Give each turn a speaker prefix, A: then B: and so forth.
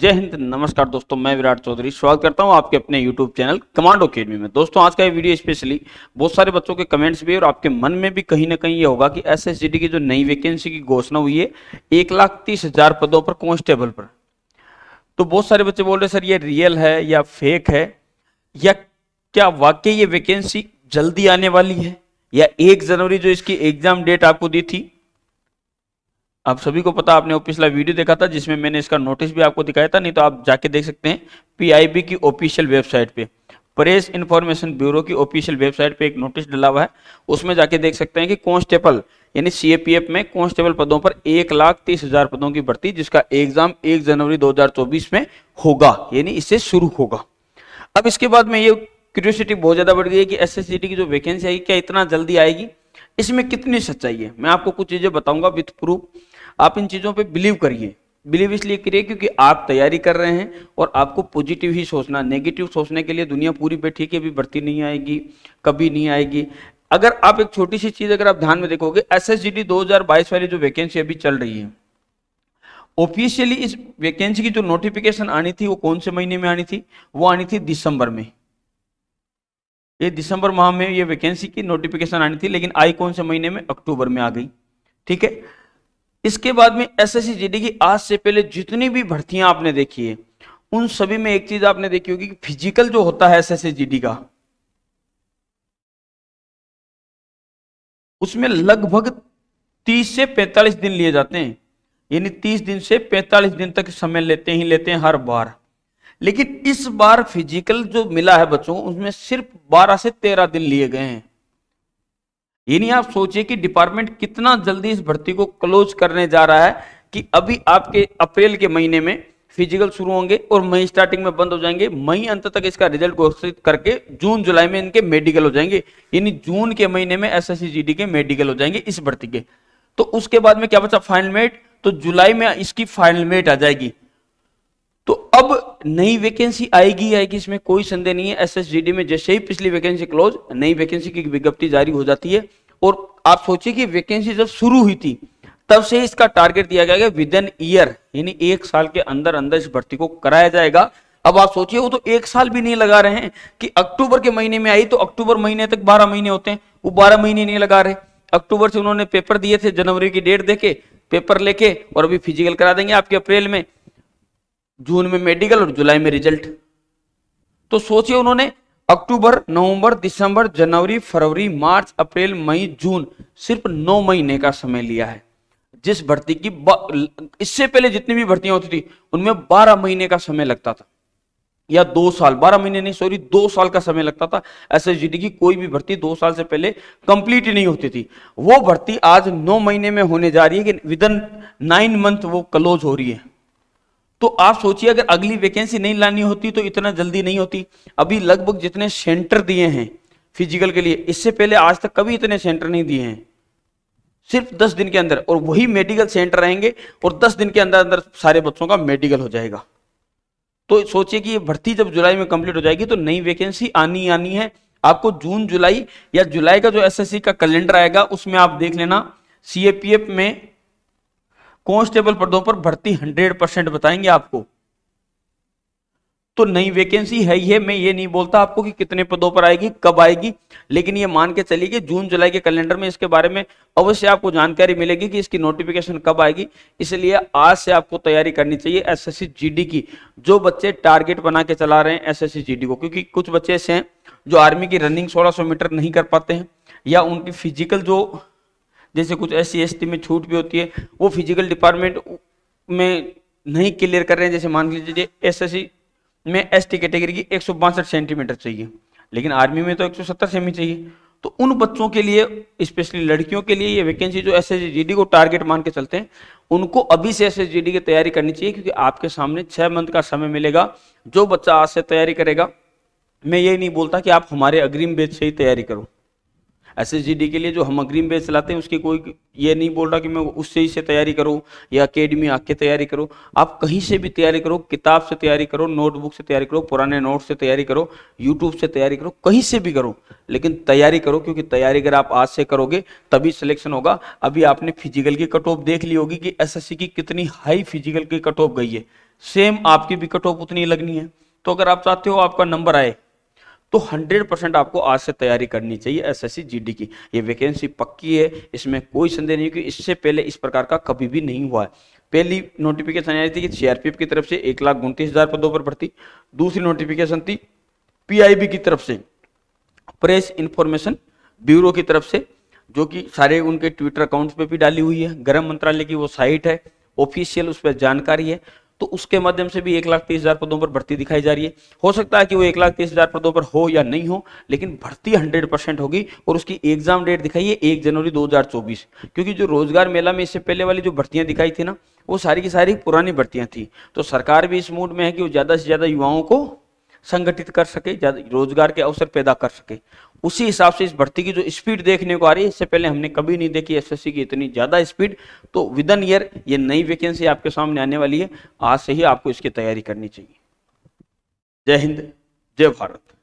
A: जय हिंद नमस्कार दोस्तों मैं विराट चौधरी स्वागत करता हूं आपके अपने यूट्यूब चैनल कमांडो अकेडमी में दोस्तों आज का ये वीडियो स्पेशली बहुत सारे बच्चों के कमेंट्स भी और आपके मन में भी कहीं ना कहीं ये होगा कि एस की जो नई वैकेंसी की घोषणा हुई है एक लाख तीस हजार पदों पर कॉन्स्टेबल पर तो बहुत सारे बच्चे बोल रहे सर ये रियल है या फेक है या क्या वाकई ये वैकेंसी जल्दी आने वाली है या एक जनवरी जो इसकी एग्जाम डेट आपको दी थी आप सभी को पता आपने वो पिछला वीडियो देखा था जिसमें मैंने इसका नोटिस भी आपको दिखाया था नहीं तो आप जाके देख सकते हैं पीआईबी की ऑफिशियल वेबसाइट पे प्रेस इंफॉर्मेशन ब्यूरो की ऑफिशियल वेबसाइट पे एक नोटिस डाला हुआ है उसमें जाके देख सकते हैं कि कॉन्स्टेबल यानी सीएपीएफ में कॉन्स्टेबल पदों पर एक लाख तीस हजार पदों की भर्ती जिसका एग्जाम एक जनवरी 2024 में होगा यानी इससे शुरू होगा अब इसके बाद में ये क्यूरियोसिटी बहुत ज्यादा बढ़ गई है कि एस की जो वैकेंसी आएगी क्या इतना जल्दी आएगी इसमें कितनी सच्चाई है मैं आपको कुछ चीजें बताऊंगा विथ प्रूफ आप इन चीज़ों पे बिलीव करिए बिलीव इसलिए करिए क्योंकि आप तैयारी कर रहे हैं और आपको पॉजिटिव ही सोचना नेगेटिव सोचने के लिए दुनिया पूरी बैठी कि अभी बढ़ती नहीं आएगी कभी नहीं आएगी अगर आप एक छोटी सी चीज़ अगर आप ध्यान में देखोगे एस एस वाली जो वैकेंसी अभी चल रही है ऑफिशियली इस वैकेंसी की जो नोटिफिकेशन आनी थी वो कौन से महीने में आनी थी वो आनी थी दिसंबर में ये दिसंबर माह में ये वैकेंसी की नोटिफिकेशन आनी थी लेकिन आई कौन से महीने में अक्टूबर में आ गई ठीक है इसके बाद में एस एस की आज से पहले जितनी भी भर्तियां आपने देखी है उन सभी में एक चीज आपने देखी होगी कि फिजिकल जो होता है एस एस का उसमें लगभग 30 से 45 दिन लिए जाते हैं यानी 30 दिन से 45 दिन तक समय लेते ही लेते हैं हर बार लेकिन इस बार फिजिकल जो मिला है बच्चों उसमें सिर्फ 12 से 13 दिन लिए गए हैं नहीं आप सोचिए कि डिपार्टमेंट कितना जल्दी इस भर्ती को क्लोज करने जा रहा है कि अभी आपके अप्रैल के महीने में फिजिकल शुरू होंगे और मई स्टार्टिंग में बंद हो जाएंगे मई अंत तक इसका रिजल्ट घोषित करके जून जुलाई में इनके मेडिकल हो जाएंगे यानी जून के महीने में एस एस के मेडिकल हो जाएंगे इस भर्ती के तो उसके बाद में क्या बचा फाइनल मेट तो जुलाई में इसकी फाइनल मेट आ जाएगी तो अब नई वैकेंसी आएगी आएगी इसमें कोई संदेह नहीं है एसएसजीडी में जैसे ही पिछली वैकेंसी क्लोज नई वैकेंसी की विज्ञप्ति जारी हो जाती है और आप सोचिए कि वैकेंसी जब शुरू हुई थी तब से इसका टारगेट दिया गया विद इन ईयर यानी एक साल के अंदर अंदर इस भर्ती को कराया जाएगा अब आप सोचिए वो तो एक साल भी नहीं लगा रहे हैं कि अक्टूबर के महीने में आई तो अक्टूबर महीने तक बारह महीने होते हैं वो बारह महीने नहीं लगा रहे अक्टूबर से उन्होंने पेपर दिए थे जनवरी की डेट देके पेपर लेके और अभी फिजिकल करा देंगे आपके अप्रैल में जून में मेडिकल और जुलाई में रिजल्ट तो सोचिए उन्होंने अक्टूबर नवंबर दिसंबर जनवरी फरवरी मार्च अप्रैल मई जून सिर्फ नौ महीने का समय लिया है जिस भर्ती की इससे पहले जितनी भी भर्तियां होती थी उनमें बारह महीने का समय लगता था या दो साल बारह महीने नहीं सॉरी दो साल का समय लगता था एस की कोई भी भर्ती दो साल से पहले कंप्लीट ही नहीं होती थी वो भर्ती आज नौ महीने में होने जा रही है कि विद इन नाइन मंथ वो क्लोज हो रही है तो आप सोचिए अगर अगली वैकेंसी नहीं लानी होती तो इतना जल्दी नहीं होती अभी लगभग जितने सेंटर दिए हैं फिजिकल के लिए इससे पहले आज तक कभी इतने सेंटर नहीं दिए हैं सिर्फ दस दिन के अंदर और वही मेडिकल सेंटर रहेंगे और दस दिन के अंदर अंदर सारे बच्चों का मेडिकल हो जाएगा तो सोचिए कि भर्ती जब जुलाई में कंप्लीट हो जाएगी तो नई वैकेंसी आनी आनी है आपको जून जुलाई या जुलाई का जो एसएससी का कैलेंडर आएगा उसमें आप देख लेना सीएपीएफ में कांस्टेबल पदों पर भर्ती 100 परसेंट बताएंगे आपको तो नई वैकेंसी है ये मैं ये नहीं बोलता आपको कि कितने पदों पर आएगी कब आएगी लेकिन ये मान के चलिए कि जून जुलाई के कैलेंडर में इसके बारे में अवश्य आपको जानकारी मिलेगी कि इसकी नोटिफिकेशन कब आएगी इसलिए आज से आपको तैयारी करनी चाहिए एसएससी जीडी की जो बच्चे टारगेट बना के चला रहे हैं एसएससी जीडी को क्योंकि कुछ बच्चे ऐसे हैं जो आर्मी की रनिंग सोलह मीटर नहीं कर पाते हैं या उनकी फिजिकल जो जैसे कुछ एस सी में छूट भी होती है वो फिजिकल डिपार्टमेंट में नहीं क्लियर कर रहे हैं जैसे मान लीजिए एस एस में एस टी कैटेगरी की एक सेंटीमीटर चाहिए लेकिन आर्मी में तो एक सौ सेमी चाहिए तो उन बच्चों के लिए स्पेशली लड़कियों के लिए ये वैकेंसी जो एस एस को टारगेट मान के चलते हैं उनको अभी से एस एस की तैयारी करनी चाहिए क्योंकि आपके सामने छः मंथ का समय मिलेगा जो बच्चा आज से तैयारी करेगा मैं ये नहीं बोलता कि आप हमारे अग्रिम बेच से ही तैयारी करो एस के लिए जो हम अग्रिम बैच चलाते हैं उसकी कोई ये नहीं बोल रहा कि मैं उससे ही से तैयारी करूँ या अकेडमी आके तैयारी करो आप कहीं से भी तैयारी करो किताब से तैयारी करो नोटबुक से तैयारी करो पुराने नोट से तैयारी करो यूट्यूब से तैयारी करो कहीं से भी करो लेकिन तैयारी करो क्योंकि तैयारी अगर आप आज से करोगे तभी सिलेक्शन होगा अभी आपने फिजिकल की कट ऑफ देख ली होगी कि एस की कितनी हाई फिजिकल की कट ऑफ गई है सेम आपकी भी कट ऑफ उतनी लगनी है तो अगर आप चाहते हो आपका नंबर आए तो 100 परसेंट आपको आज से तैयारी करनी चाहिए एसएससी जीडी की ये वैकेंसी पक्की है इसमें कोई संदेह नहीं क्योंकि इससे पहले इस प्रकार का कभी भी नहीं हुआ है पहली नोटिफिकेशन आई थी कि सीआरपीएफ की तरफ से एक लाख उनतीस हजार पदों पर भर्ती दूसरी नोटिफिकेशन थी पीआईबी की तरफ से प्रेस इंफॉर्मेशन ब्यूरो की तरफ से जो कि सारे उनके ट्विटर अकाउंट पर भी डाली हुई है गृह मंत्रालय की वो साइट है ऑफिशियल उस पर जानकारी है तो उसके माध्यम से भी एक लाख तीस हजार पदों पर भर्ती दिखाई जा रही है हो सकता है कि वो एक लाख तीस हजार पदों पर हो या नहीं हो लेकिन भर्ती हंड्रेड परसेंट होगी और उसकी एग्जाम डेट दिखाई है एक जनवरी 2024 क्योंकि जो रोजगार मेला में इससे पहले वाली जो भर्तियां दिखाई थी ना वो सारी की सारी पुरानी भर्तियां थी तो सरकार भी इस मूड में है कि वो ज्यादा से ज्यादा युवाओं को संगठित कर सके रोजगार के अवसर पैदा कर सके उसी हिसाब से इस भर्ती की जो स्पीड देखने को आ रही है इससे पहले हमने कभी नहीं देखी एसएससी की इतनी ज़्यादा स्पीड तो विद इन ईयर ये नई वैकेंसी आपके सामने आने वाली है आज से ही आपको इसकी तैयारी करनी चाहिए जय हिंद जय भारत